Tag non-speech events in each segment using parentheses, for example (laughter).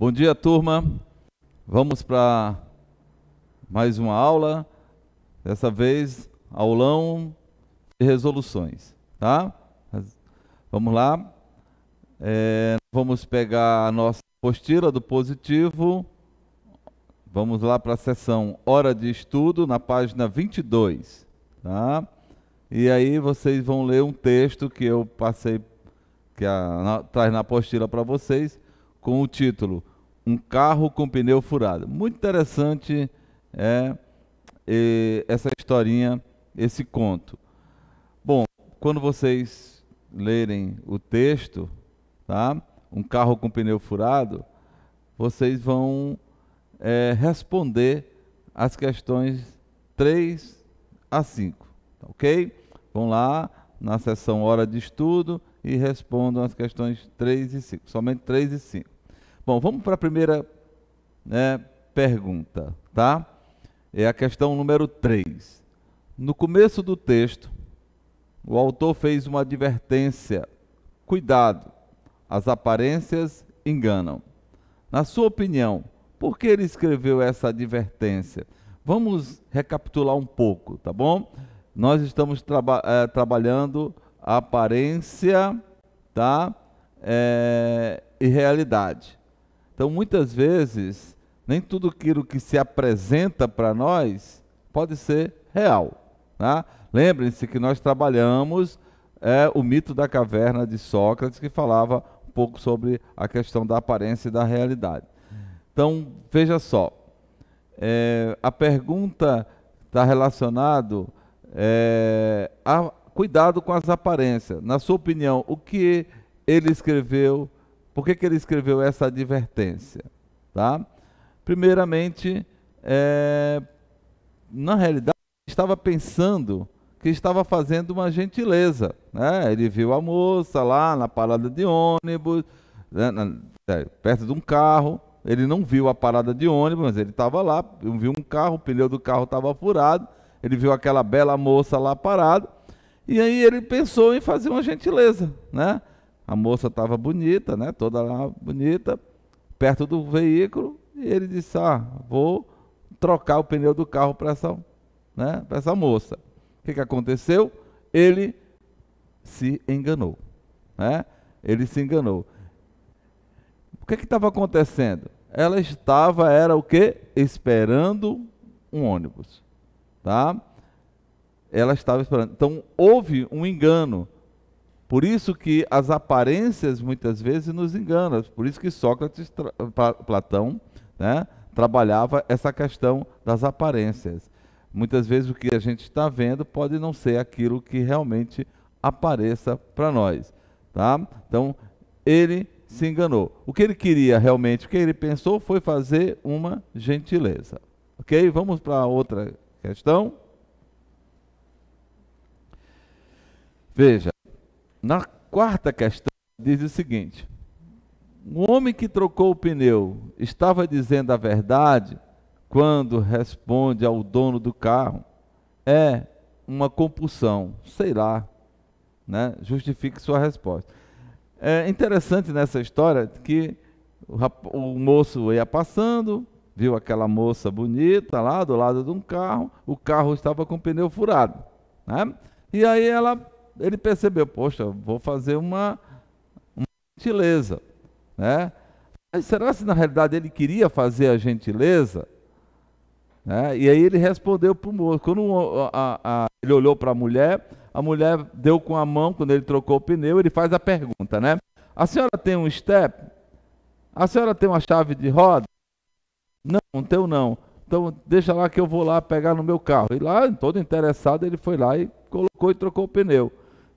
Bom dia, turma. Vamos para mais uma aula. Dessa vez, aulão de resoluções, tá? Vamos lá. É, vamos pegar a nossa apostila do positivo. Vamos lá para a sessão Hora de Estudo, na página 22, tá? E aí vocês vão ler um texto que eu passei, que a, na, traz na apostila para vocês, com o título um carro com pneu furado. Muito interessante é, é, essa historinha, esse conto. Bom, quando vocês lerem o texto, tá? Um carro com pneu furado, vocês vão é, responder as questões 3 a 5, tá ok? Vão lá na sessão hora de estudo e respondam as questões 3 e 5, somente 3 e 5. Bom, vamos para a primeira né, pergunta, tá? É a questão número 3. No começo do texto, o autor fez uma advertência: cuidado, as aparências enganam. Na sua opinião, por que ele escreveu essa advertência? Vamos recapitular um pouco, tá bom? Nós estamos traba é, trabalhando aparência tá? É, e realidade. Então, muitas vezes, nem tudo aquilo que se apresenta para nós pode ser real. Tá? Lembrem-se que nós trabalhamos é, o mito da caverna de Sócrates, que falava um pouco sobre a questão da aparência e da realidade. Então, veja só, é, a pergunta está relacionada é, a cuidado com as aparências. Na sua opinião, o que ele escreveu por que, que ele escreveu essa advertência? Tá? Primeiramente, é, na realidade, estava pensando que estava fazendo uma gentileza. Né? Ele viu a moça lá na parada de ônibus, né, na, é, perto de um carro. Ele não viu a parada de ônibus, mas ele estava lá, viu um carro, o pneu do carro estava furado. Ele viu aquela bela moça lá parada. E aí ele pensou em fazer uma gentileza, né? A moça estava bonita, né? Toda lá bonita, perto do veículo, e ele disse: "Ah, vou trocar o pneu do carro para essa, né, para essa moça". O que que aconteceu? Ele se enganou, né? Ele se enganou. O que que estava acontecendo? Ela estava era o quê? Esperando um ônibus, tá? Ela estava esperando. Então houve um engano. Por isso que as aparências muitas vezes nos enganam. Por isso que Sócrates, Platão, né, trabalhava essa questão das aparências. Muitas vezes o que a gente está vendo pode não ser aquilo que realmente apareça para nós, tá? Então ele se enganou. O que ele queria realmente, o que ele pensou, foi fazer uma gentileza. Ok? Vamos para outra questão. Veja. Na quarta questão, diz o seguinte: o homem que trocou o pneu estava dizendo a verdade quando responde ao dono do carro. É uma compulsão, sei lá. Né? Justifique sua resposta. É interessante nessa história que o, o moço ia passando, viu aquela moça bonita lá do lado de um carro, o carro estava com o pneu furado. Né? E aí ela ele percebeu, poxa, vou fazer uma, uma gentileza, né? Mas será se na realidade ele queria fazer a gentileza? Né? E aí ele respondeu para o moço. Quando a, a, ele olhou para a mulher, a mulher deu com a mão, quando ele trocou o pneu, ele faz a pergunta, né? A senhora tem um step? A senhora tem uma chave de roda? Não, não tenho não. Então deixa lá que eu vou lá pegar no meu carro. E lá, todo interessado, ele foi lá e colocou e trocou o pneu.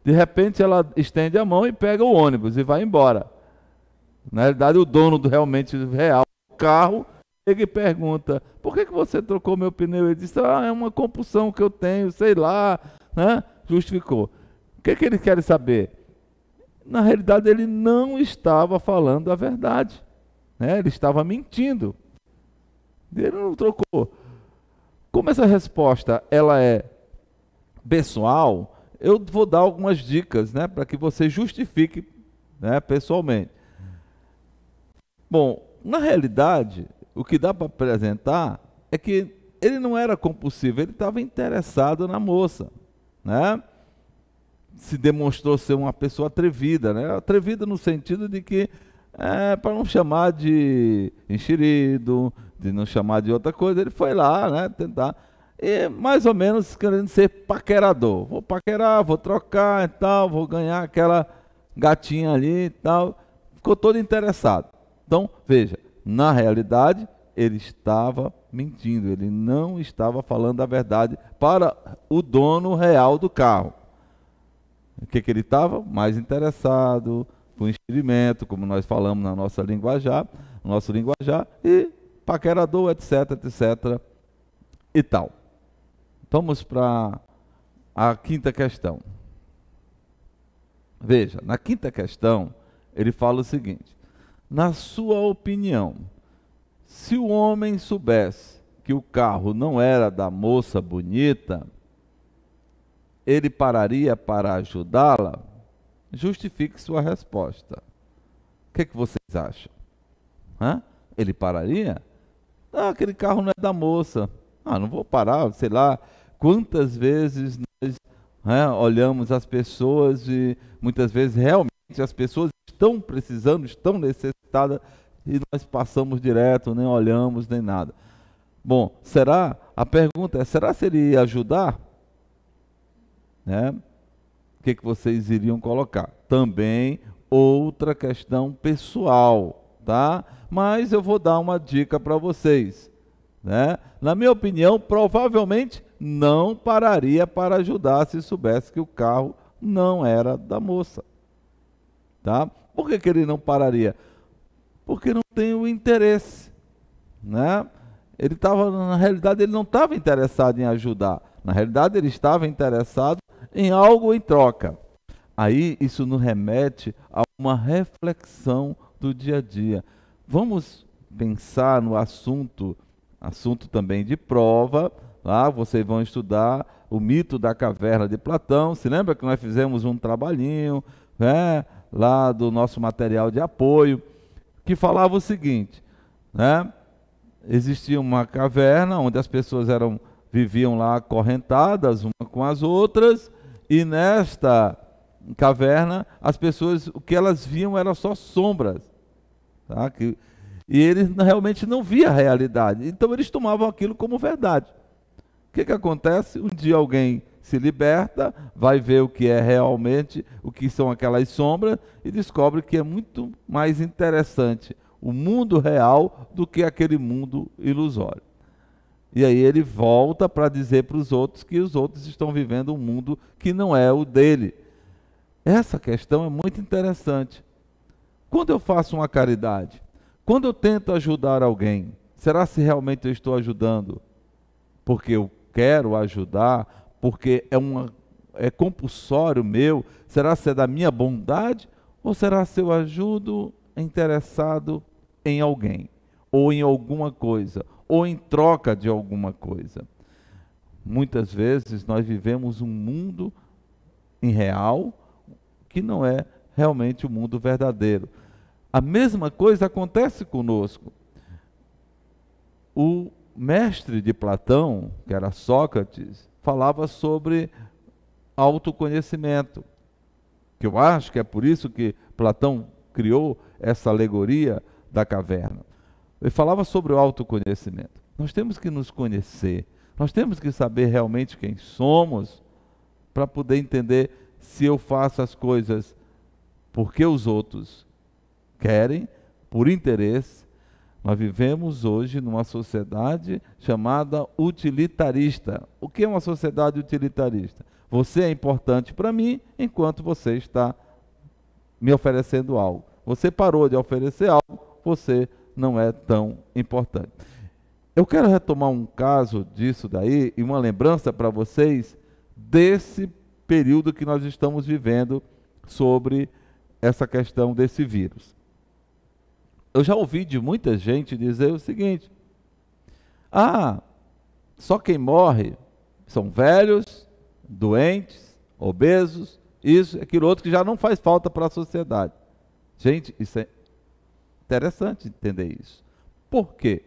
De repente ela estende a mão e pega o ônibus e vai embora. Na realidade, o dono do realmente real do carro chega e pergunta: por que, que você trocou meu pneu? Ele disse: ah, é uma compulsão que eu tenho, sei lá. Né? Justificou. O que, que ele quer saber? Na realidade, ele não estava falando a verdade. Né? Ele estava mentindo. Ele não trocou. Como essa resposta ela é pessoal, eu vou dar algumas dicas, né, para que você justifique, né, pessoalmente. Bom, na realidade, o que dá para apresentar é que ele não era compulsivo, ele estava interessado na moça, né? Se demonstrou ser uma pessoa atrevida, né? Atrevida no sentido de que é, para não chamar de enxerido, de não chamar de outra coisa, ele foi lá, né, tentar é mais ou menos querendo ser paquerador. Vou paquerar, vou trocar e tal, vou ganhar aquela gatinha ali e tal. Ficou todo interessado. Então, veja, na realidade, ele estava mentindo, ele não estava falando a verdade para o dono real do carro. O que, que ele estava? Mais interessado, com enxerimento, como nós falamos na nossa linguajar, nosso linguajar, e paquerador, etc, etc e tal. Vamos para a quinta questão. Veja, na quinta questão, ele fala o seguinte: Na sua opinião, se o homem soubesse que o carro não era da moça bonita, ele pararia para ajudá-la? Justifique sua resposta. O que, é que vocês acham? Hã? Ele pararia? Ah, aquele carro não é da moça. Ah, não vou parar, sei lá. Quantas vezes nós né, olhamos as pessoas e muitas vezes realmente as pessoas estão precisando, estão necessitadas e nós passamos direto, nem olhamos, nem nada. Bom, será? A pergunta é: será se ele ia ajudar? Né? O que, é que vocês iriam colocar? Também outra questão pessoal, tá? Mas eu vou dar uma dica para vocês. Né? Na minha opinião, provavelmente não pararia para ajudar se soubesse que o carro não era da moça. Tá? Por que, que ele não pararia? Porque não tem o interesse. Né? Ele estava, na realidade, ele não estava interessado em ajudar. Na realidade, ele estava interessado em algo em troca. Aí isso nos remete a uma reflexão do dia a dia. Vamos pensar no assunto, assunto também de prova, Lá vocês vão estudar o mito da caverna de Platão. Se lembra que nós fizemos um trabalhinho né, lá do nosso material de apoio, que falava o seguinte, né? Existia uma caverna onde as pessoas eram viviam lá acorrentadas uma com as outras, e nesta caverna as pessoas, o que elas viam era só sombras. Tá? Que, e eles realmente não via a realidade. Então eles tomavam aquilo como verdade. O que, que acontece? Um dia alguém se liberta, vai ver o que é realmente, o que são aquelas sombras e descobre que é muito mais interessante o mundo real do que aquele mundo ilusório. E aí ele volta para dizer para os outros que os outros estão vivendo um mundo que não é o dele. Essa questão é muito interessante. Quando eu faço uma caridade, quando eu tento ajudar alguém, será se realmente eu estou ajudando porque eu quero ajudar, porque é, uma, é compulsório meu, será se é da minha bondade ou será se eu ajudo interessado em alguém, ou em alguma coisa, ou em troca de alguma coisa? Muitas vezes nós vivemos um mundo irreal que não é realmente o mundo verdadeiro. A mesma coisa acontece conosco. O mestre de Platão, que era Sócrates, falava sobre autoconhecimento. Que eu acho que é por isso que Platão criou essa alegoria da caverna. Ele falava sobre o autoconhecimento. Nós temos que nos conhecer, nós temos que saber realmente quem somos para poder entender se eu faço as coisas porque os outros querem, por interesse, nós vivemos hoje numa sociedade chamada utilitarista. O que é uma sociedade utilitarista? Você é importante para mim enquanto você está me oferecendo algo. Você parou de oferecer algo, você não é tão importante. Eu quero retomar um caso disso daí e uma lembrança para vocês desse período que nós estamos vivendo sobre essa questão desse vírus eu já ouvi de muita gente dizer o seguinte: ah, só quem morre são velhos, doentes, obesos, isso, aquilo outro que já não faz falta para a sociedade. Gente, isso é interessante entender isso. Por quê?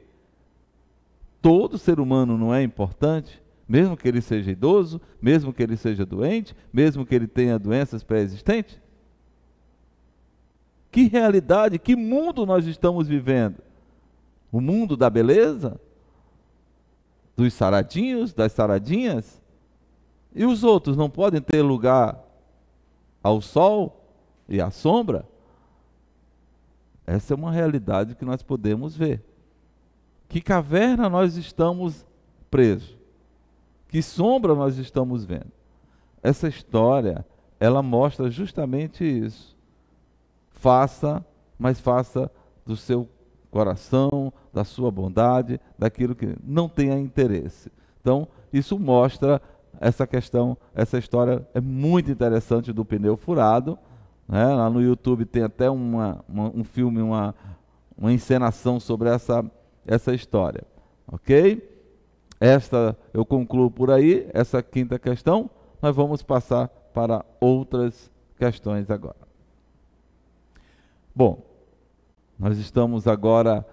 Todo ser humano não é importante, mesmo que ele seja idoso, mesmo que ele seja doente, mesmo que ele tenha doenças pré-existentes? Que realidade, que mundo nós estamos vivendo? O mundo da beleza? Dos saradinhos, das saradinhas? E os outros não podem ter lugar ao sol e à sombra? Essa é uma realidade que nós podemos ver. Que caverna nós estamos presos? Que sombra nós estamos vendo? Essa história, ela mostra justamente isso faça, mas faça do seu coração, da sua bondade, daquilo que não tenha interesse. Então, isso mostra essa questão, essa história é muito interessante do pneu furado. Né? Lá no YouTube tem até uma, uma, um filme, uma, uma encenação sobre essa, essa história. Ok? Esta eu concluo por aí, essa quinta questão. Nós vamos passar para outras questões agora. Bom, nós estamos agora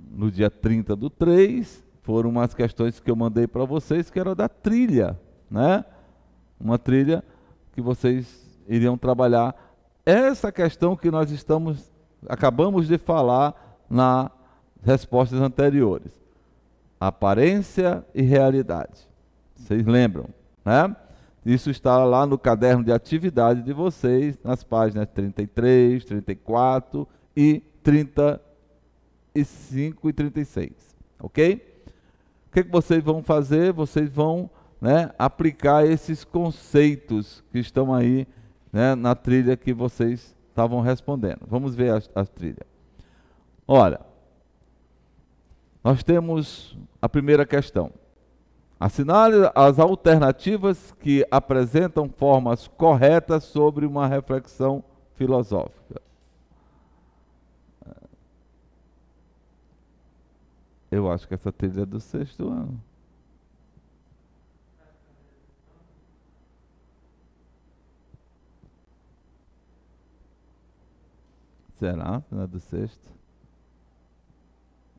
no dia 30 do 3, foram umas questões que eu mandei para vocês, que era da trilha, né? Uma trilha que vocês iriam trabalhar essa questão que nós estamos acabamos de falar nas respostas anteriores. Aparência e realidade. Vocês lembram, né? Isso está lá no caderno de atividade de vocês, nas páginas 33, 34 e 35 e 36. Ok? O que, é que vocês vão fazer? Vocês vão né, aplicar esses conceitos que estão aí né, na trilha que vocês estavam respondendo. Vamos ver a, a trilha. Olha, nós temos a primeira questão. Assinale as alternativas que apresentam formas corretas sobre uma reflexão filosófica. Eu acho que essa trilha é do sexto ano. Será? Não é do sexto?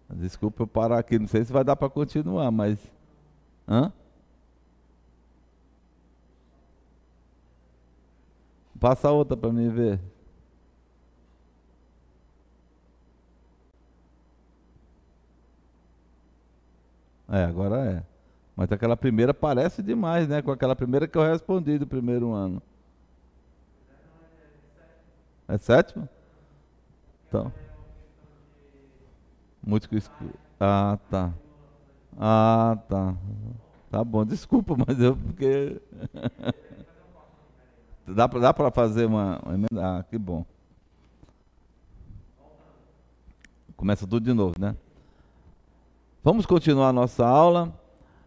Desculpa eu parar aqui, não sei se vai dar para continuar, mas. Hã? Passa outra para mim ver. É, agora é. Mas aquela primeira parece demais, né? Com aquela primeira que eu respondi do primeiro ano. É sétimo? Então. Múltiplo Ah, tá. Ah, tá. Tá bom, (laughs) desculpa, mas eu porque. (laughs) dá para dá fazer uma, uma emenda? Ah, que bom. Começa tudo de novo, né? Vamos continuar a nossa aula.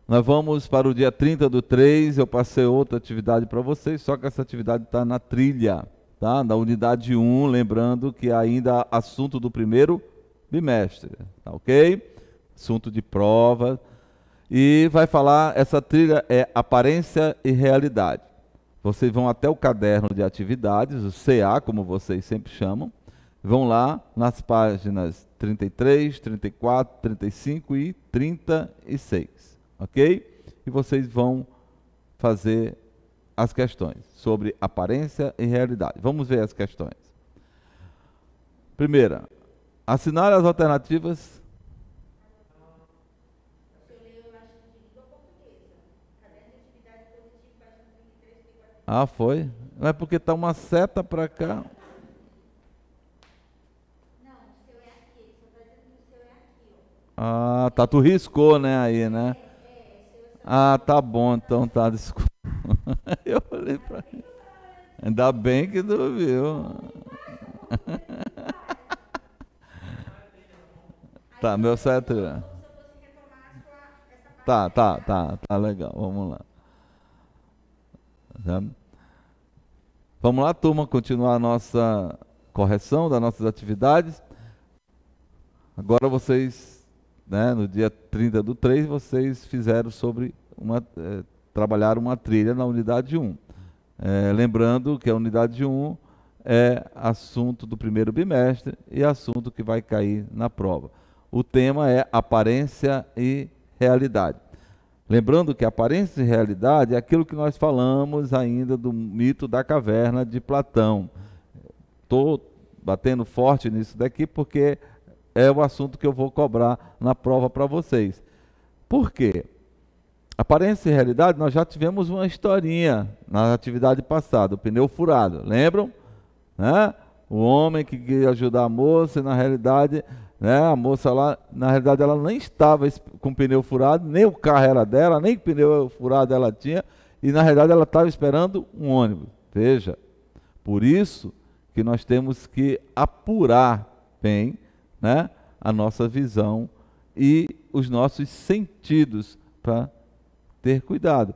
Nós vamos para o dia 30 do 3. Eu passei outra atividade para vocês, só que essa atividade está na trilha, tá? Na unidade 1, lembrando que ainda assunto do primeiro bimestre, tá ok? Assunto de prova e vai falar, essa trilha é aparência e realidade. Vocês vão até o caderno de atividades, o CA, como vocês sempre chamam, vão lá nas páginas 33, 34, 35 e 36, ok? E vocês vão fazer as questões sobre aparência e realidade. Vamos ver as questões. Primeira, assinar as alternativas Ah, foi? Não é porque está uma seta para cá. Ah, tá, tu riscou, né, aí, né? Ah, tá bom, então tá, desculpa. (laughs) Eu olhei para ele. Ainda bem que tu viu. (laughs) Tá, meu cetro. Tá, tá, tá, tá legal, vamos lá. Né? Vamos lá, turma, continuar a nossa correção das nossas atividades. Agora vocês, né, no dia 30 do 3, vocês fizeram sobre uma, é, trabalharam uma trilha na unidade 1. É, eh, lembrando que a unidade 1 é assunto do primeiro bimestre e assunto que vai cair na prova. O tema é aparência e realidade. Lembrando que aparência e realidade é aquilo que nós falamos ainda do mito da caverna de Platão. Estou batendo forte nisso daqui porque é o assunto que eu vou cobrar na prova para vocês. Por quê? Aparência e realidade, nós já tivemos uma historinha na atividade passada, o pneu furado, lembram? Né? O homem que queria ajudar a moça e na realidade né? A moça lá, na realidade, ela nem estava com o pneu furado, nem o carro era dela, nem o pneu furado ela tinha, e na realidade ela estava esperando um ônibus. Veja, por isso que nós temos que apurar bem né, a nossa visão e os nossos sentidos para ter cuidado.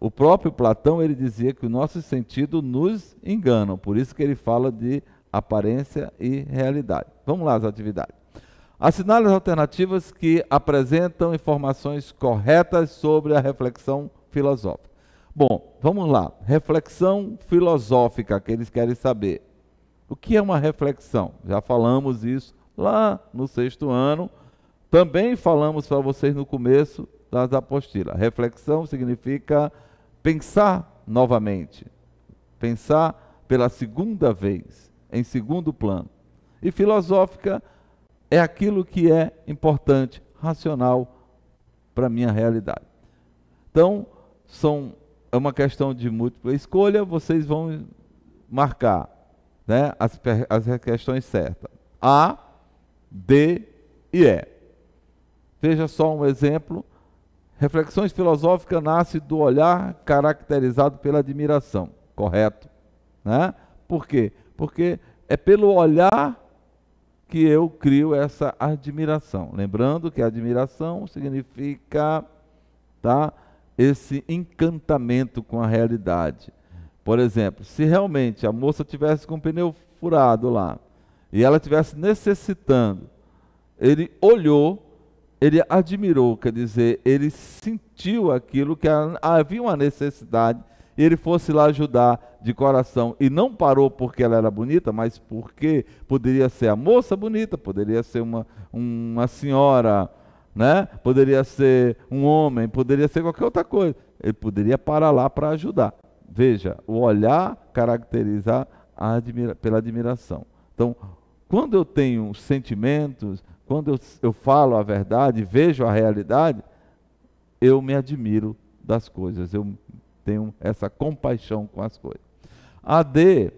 O próprio Platão ele dizia que os nossos sentidos nos enganam, por isso que ele fala de aparência e realidade. Vamos lá as atividades. Assinale as alternativas que apresentam informações corretas sobre a reflexão filosófica. Bom, vamos lá. Reflexão filosófica que eles querem saber. O que é uma reflexão? Já falamos isso lá no sexto ano. Também falamos para vocês no começo das apostilas. Reflexão significa pensar novamente, pensar pela segunda vez em segundo plano. E filosófica é aquilo que é importante, racional para a minha realidade. Então, são, é uma questão de múltipla escolha, vocês vão marcar né, as, as questões certas. A, D e E. Veja só um exemplo. Reflexões filosóficas nasce do olhar caracterizado pela admiração, correto? Né? Por quê? Porque é pelo olhar que eu crio essa admiração. Lembrando que admiração significa tá, esse encantamento com a realidade. Por exemplo, se realmente a moça tivesse com o pneu furado lá e ela tivesse necessitando, ele olhou, ele admirou, quer dizer, ele sentiu aquilo que havia uma necessidade e ele fosse lá ajudar, de coração e não parou porque ela era bonita, mas porque poderia ser a moça bonita, poderia ser uma, uma senhora, né? poderia ser um homem, poderia ser qualquer outra coisa. Ele poderia parar lá para ajudar. Veja, o olhar caracteriza admira pela admiração. Então, quando eu tenho sentimentos, quando eu, eu falo a verdade, vejo a realidade, eu me admiro das coisas, eu tenho essa compaixão com as coisas. A D,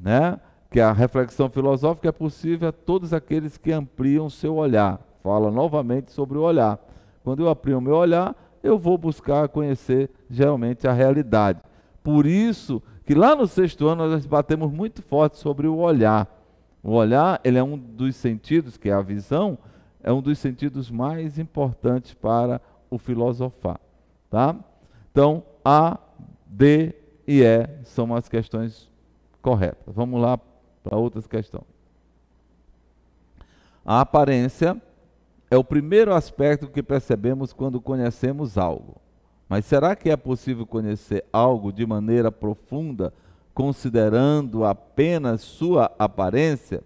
né, que é a reflexão filosófica é possível a todos aqueles que ampliam seu olhar. Fala novamente sobre o olhar. Quando eu amplio meu olhar, eu vou buscar conhecer geralmente a realidade. Por isso que lá no sexto ano nós batemos muito forte sobre o olhar. O olhar, ele é um dos sentidos, que é a visão, é um dos sentidos mais importantes para o filosofar, tá? Então, A, D, e é, são as questões corretas. Vamos lá para outras questões. A aparência é o primeiro aspecto que percebemos quando conhecemos algo. Mas será que é possível conhecer algo de maneira profunda, considerando apenas sua aparência?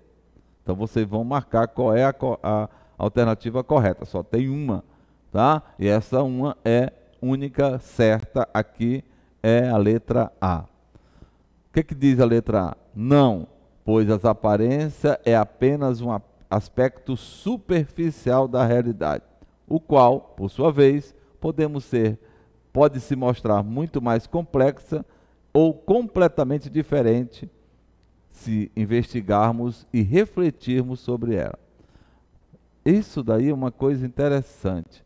Então vocês vão marcar qual é a, a alternativa correta, só tem uma, tá? E essa uma é única, certa aqui é a letra A. O que, que diz a letra A? Não, pois as aparências é apenas um aspecto superficial da realidade, o qual, por sua vez, podemos ser, pode se mostrar muito mais complexa ou completamente diferente se investigarmos e refletirmos sobre ela. Isso daí é uma coisa interessante.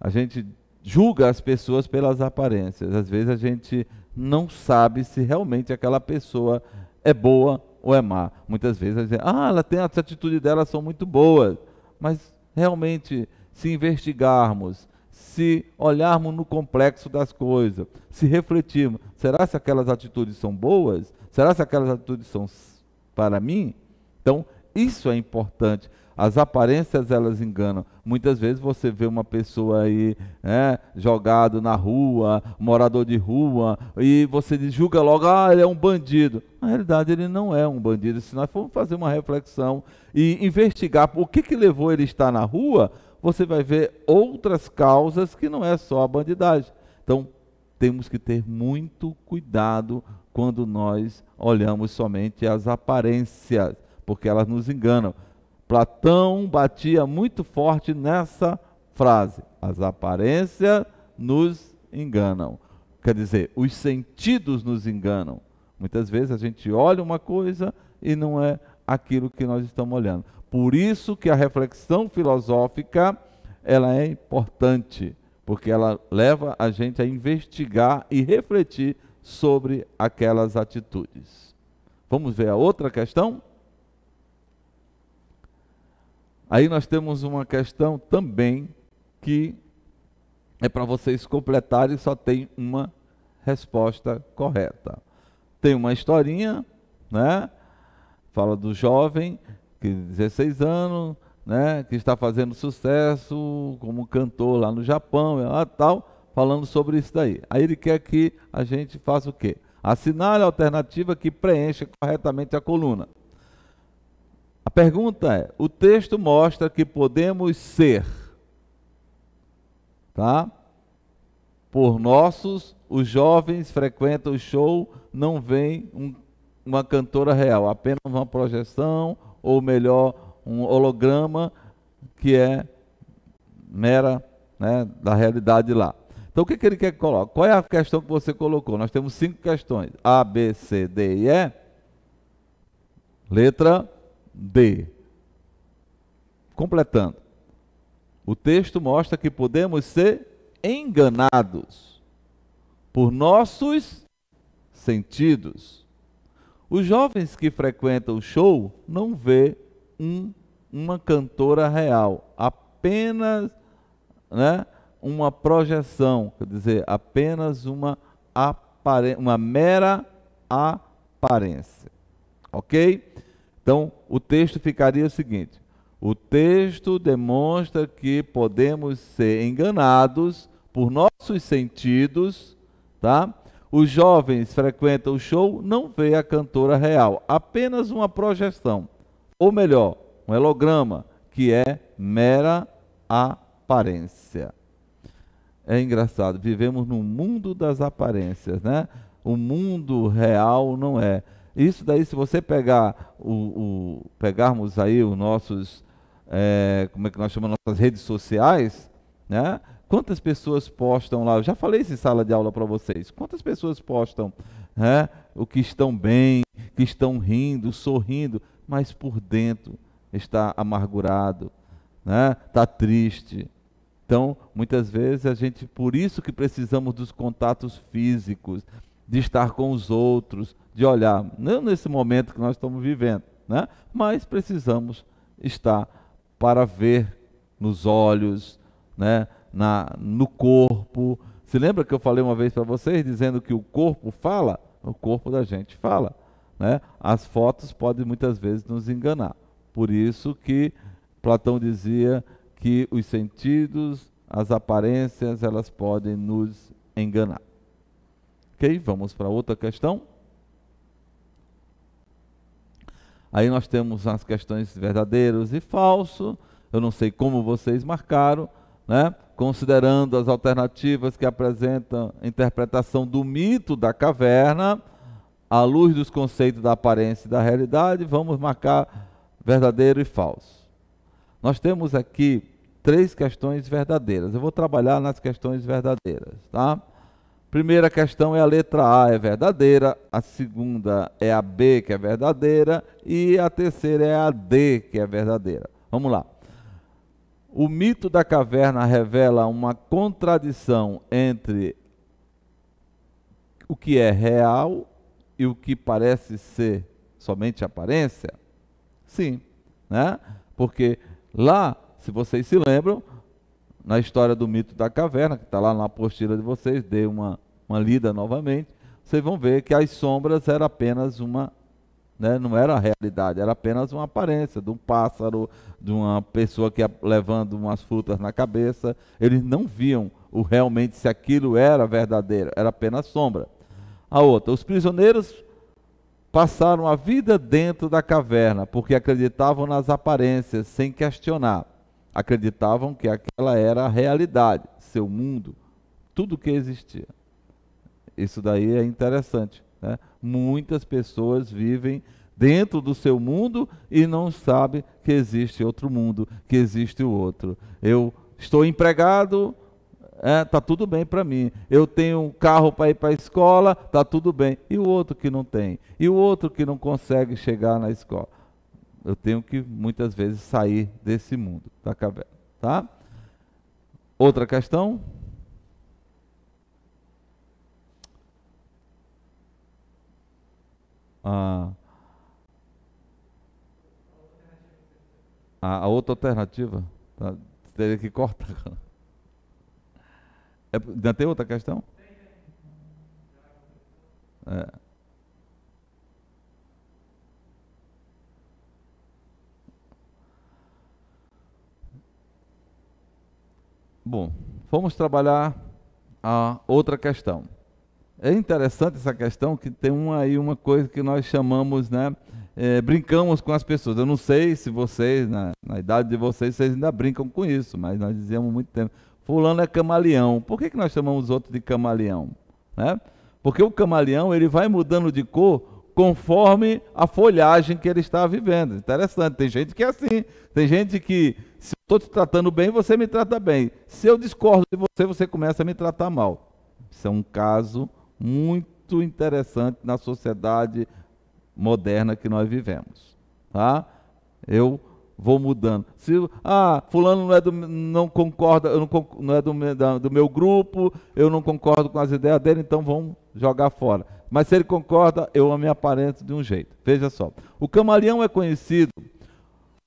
A gente julga as pessoas pelas aparências. Às vezes a gente não sabe se realmente aquela pessoa é boa ou é má. Muitas vezes a gente, ah, ela tem as atitudes dela são muito boas, mas realmente se investigarmos, se olharmos no complexo das coisas, se refletirmos, será se aquelas atitudes são boas? Será se aquelas atitudes são para mim? Então, isso é importante. As aparências elas enganam. Muitas vezes você vê uma pessoa aí né, jogado na rua, morador de rua, e você julga logo, ah, ele é um bandido. Na realidade, ele não é um bandido. Se nós formos fazer uma reflexão e investigar o que, que levou ele a estar na rua, você vai ver outras causas que não é só a bandidagem. Então, temos que ter muito cuidado quando nós olhamos somente as aparências porque elas nos enganam. Platão batia muito forte nessa frase: as aparências nos enganam. Quer dizer, os sentidos nos enganam. Muitas vezes a gente olha uma coisa e não é aquilo que nós estamos olhando. Por isso que a reflexão filosófica ela é importante, porque ela leva a gente a investigar e refletir sobre aquelas atitudes. Vamos ver a outra questão? Aí nós temos uma questão também que é para vocês completarem, só tem uma resposta correta. Tem uma historinha, né? Fala do jovem que 16 anos, né, que está fazendo sucesso como cantor lá no Japão, e tal, falando sobre isso daí. Aí ele quer que a gente faça o quê? Assinale a alternativa que preencha corretamente a coluna pergunta é: o texto mostra que podemos ser, tá? Por nossos, os jovens frequentam o show, não vem um, uma cantora real, apenas uma projeção, ou melhor, um holograma que é mera né, da realidade lá. Então, o que, que ele quer que coloque? Qual é a questão que você colocou? Nós temos cinco questões: A, B, C, D e E. Letra D. Completando. O texto mostra que podemos ser enganados por nossos sentidos. Os jovens que frequentam o show não vê um, uma cantora real, apenas né, uma projeção, quer dizer, apenas uma, uma mera aparência. Ok? Então, o texto ficaria o seguinte: o texto demonstra que podemos ser enganados por nossos sentidos, tá? Os jovens frequentam o show, não vê a cantora real, apenas uma projeção, ou melhor, um holograma, que é mera aparência. É engraçado, vivemos no mundo das aparências, né? O mundo real não é. Isso daí, se você pegar o, o pegarmos aí os nossos, é, como é que nós chamamos, nossas redes sociais, né? Quantas pessoas postam lá? Eu já falei isso em sala de aula para vocês. Quantas pessoas postam né, o que estão bem, que estão rindo, sorrindo, mas por dentro está amargurado, né? Está triste. Então, muitas vezes a gente, por isso que precisamos dos contatos físicos, de estar com os outros, de olhar, não nesse momento que nós estamos vivendo, né? mas precisamos estar para ver nos olhos, né? Na, no corpo. Se lembra que eu falei uma vez para vocês dizendo que o corpo fala? O corpo da gente fala. Né? As fotos podem muitas vezes nos enganar. Por isso que Platão dizia que os sentidos, as aparências, elas podem nos enganar. Ok? Vamos para outra questão. Aí nós temos as questões verdadeiros e falso. Eu não sei como vocês marcaram, né? Considerando as alternativas que apresentam interpretação do mito da caverna, à luz dos conceitos da aparência e da realidade, vamos marcar verdadeiro e falso. Nós temos aqui três questões verdadeiras. Eu vou trabalhar nas questões verdadeiras, tá? Primeira questão é a letra A é verdadeira, a segunda é a B que é verdadeira e a terceira é a D que é verdadeira. Vamos lá. O mito da caverna revela uma contradição entre o que é real e o que parece ser somente aparência? Sim, né? Porque lá, se vocês se lembram, na história do mito da caverna, que está lá na apostila de vocês, dê uma, uma lida novamente, vocês vão ver que as sombras era apenas uma. Né, não era a realidade, era apenas uma aparência de um pássaro, de uma pessoa que ia levando umas frutas na cabeça. Eles não viam o realmente se aquilo era verdadeiro, era apenas sombra. A outra, os prisioneiros passaram a vida dentro da caverna, porque acreditavam nas aparências, sem questionar acreditavam que aquela era a realidade, seu mundo, tudo que existia. Isso daí é interessante. Né? Muitas pessoas vivem dentro do seu mundo e não sabe que existe outro mundo, que existe o outro. Eu estou empregado, é, tá tudo bem para mim. Eu tenho um carro para ir para a escola, tá tudo bem. E o outro que não tem, e o outro que não consegue chegar na escola eu tenho que muitas vezes sair desse mundo da caverna, tá? Outra questão? Ah, ah a, outra alternativa tá? teria que cortar. É, ainda tem outra questão? É. Bom, vamos trabalhar a outra questão. É interessante essa questão que tem uma, aí uma coisa que nós chamamos, né? É, brincamos com as pessoas. Eu não sei se vocês, na, na, idade de vocês, vocês ainda brincam com isso, mas nós dizíamos muito tempo, fulano é camaleão. Por que, que nós chamamos outro de camaleão? Né? Porque o camaleão ele vai mudando de cor conforme a folhagem que ele está vivendo. Interessante, tem gente que é assim, tem gente que Estou te tratando bem, você me trata bem. Se eu discordo de você, você começa a me tratar mal. Isso é um caso muito interessante na sociedade moderna que nós vivemos. Tá? Eu vou mudando. Se ah, fulano não é do, não concorda, eu não, não é do, da, do meu grupo, eu não concordo com as ideias dele, então vamos jogar fora. Mas se ele concorda, eu me aparento de um jeito. Veja só. O camaleão é conhecido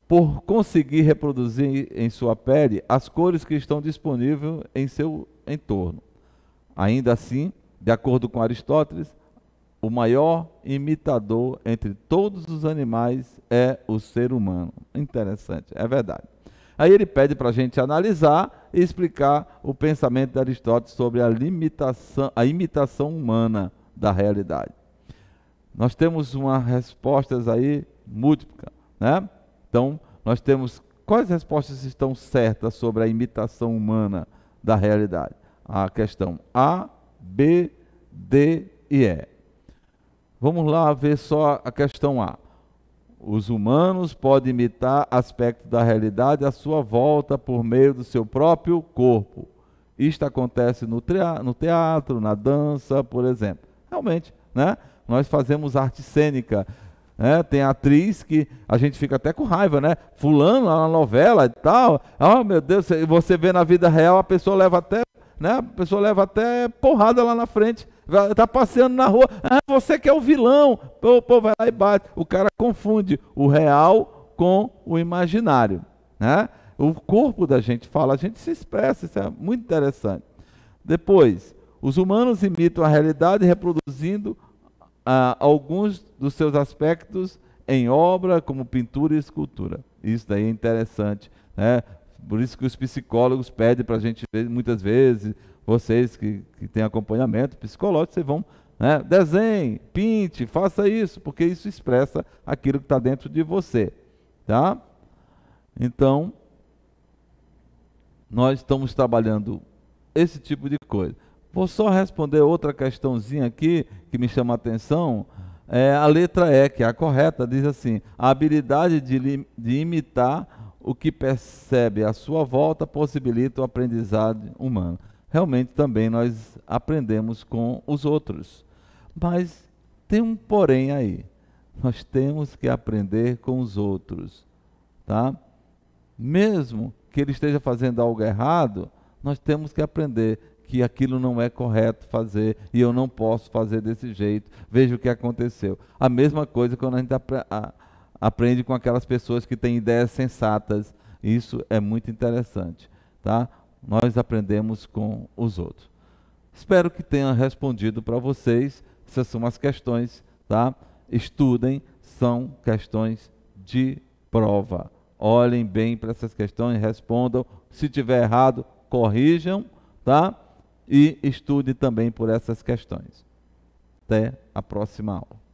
por conseguir reproduzir em sua pele as cores que estão disponíveis em seu entorno. Ainda assim, de acordo com Aristóteles, o maior imitador entre todos os animais é o ser humano. Interessante, é verdade. Aí ele pede para a gente analisar e explicar o pensamento de Aristóteles sobre a limitação, a imitação humana da realidade. Nós temos uma respostas aí múltiplas, né? Então, nós temos quais respostas estão certas sobre a imitação humana da realidade? A questão A, B, D e E. Vamos lá ver só a questão A. Os humanos podem imitar aspectos da realidade à sua volta por meio do seu próprio corpo. Isto acontece no, no teatro, na dança, por exemplo. Realmente, né? nós fazemos arte cênica, né? tem atriz que a gente fica até com raiva, né? Fulano, na novela e tal. Ah, oh, meu Deus, você vê na vida real, a pessoa leva até, né? A pessoa leva até porrada lá na frente. Tá passeando na rua. Ah, você que é o vilão. Pô, pô, vai lá e bate. O cara confunde o real com o imaginário, né? O corpo da gente fala, a gente se expressa, isso é muito interessante. Depois, os humanos imitam a realidade reproduzindo ah, alguns dos seus aspectos em obra, como pintura e escultura. Isso daí é interessante. Né? Por isso que os psicólogos pedem para a gente ver muitas vezes, vocês que, que têm acompanhamento psicológico, vocês vão né? Desenhe, pinte, faça isso, porque isso expressa aquilo que está dentro de você, tá? Então, nós estamos trabalhando esse tipo de coisa. Vou só responder outra questãozinha aqui que me chama a atenção. É, a letra E, que é a correta, diz assim: a habilidade de, de imitar o que percebe à sua volta possibilita o aprendizado humano. Realmente também nós aprendemos com os outros. Mas tem um porém aí. Nós temos que aprender com os outros, tá? Mesmo que ele esteja fazendo algo errado, nós temos que aprender que aquilo não é correto fazer e eu não posso fazer desse jeito. Veja o que aconteceu. A mesma coisa quando a gente aprende com aquelas pessoas que têm ideias sensatas. Isso é muito interessante, tá? Nós aprendemos com os outros. Espero que tenha respondido para vocês. Essas são as questões, tá? Estudem, são questões de prova. Olhem bem para essas questões, respondam. Se tiver errado, corrijam, tá? e estude também por essas questões. Até a próxima aula.